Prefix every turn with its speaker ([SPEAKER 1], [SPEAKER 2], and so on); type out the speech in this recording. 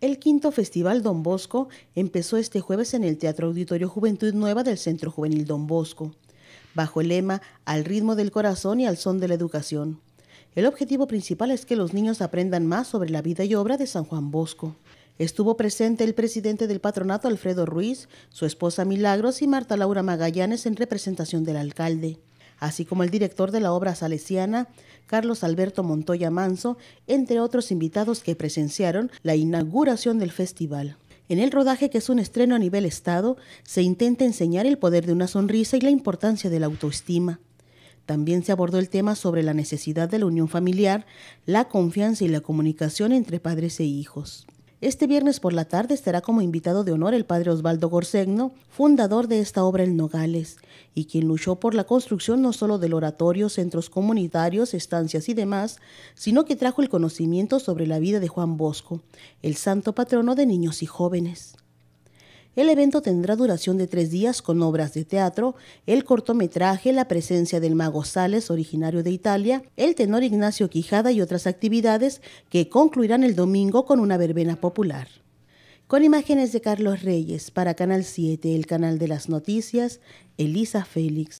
[SPEAKER 1] El quinto Festival Don Bosco empezó este jueves en el Teatro Auditorio Juventud Nueva del Centro Juvenil Don Bosco, bajo el lema Al ritmo del corazón y al son de la educación. El objetivo principal es que los niños aprendan más sobre la vida y obra de San Juan Bosco. Estuvo presente el presidente del patronato Alfredo Ruiz, su esposa Milagros y Marta Laura Magallanes en representación del alcalde así como el director de la obra salesiana, Carlos Alberto Montoya Manso, entre otros invitados que presenciaron la inauguración del festival. En el rodaje, que es un estreno a nivel Estado, se intenta enseñar el poder de una sonrisa y la importancia de la autoestima. También se abordó el tema sobre la necesidad de la unión familiar, la confianza y la comunicación entre padres e hijos. Este viernes por la tarde estará como invitado de honor el padre Osvaldo Gorsegno, fundador de esta obra en Nogales, y quien luchó por la construcción no solo del oratorio, centros comunitarios, estancias y demás, sino que trajo el conocimiento sobre la vida de Juan Bosco, el santo patrono de niños y jóvenes. El evento tendrá duración de tres días con obras de teatro, el cortometraje, la presencia del mago Sales, originario de Italia, el tenor Ignacio Quijada y otras actividades que concluirán el domingo con una verbena popular. Con imágenes de Carlos Reyes para Canal 7, el canal de las noticias, Elisa Félix.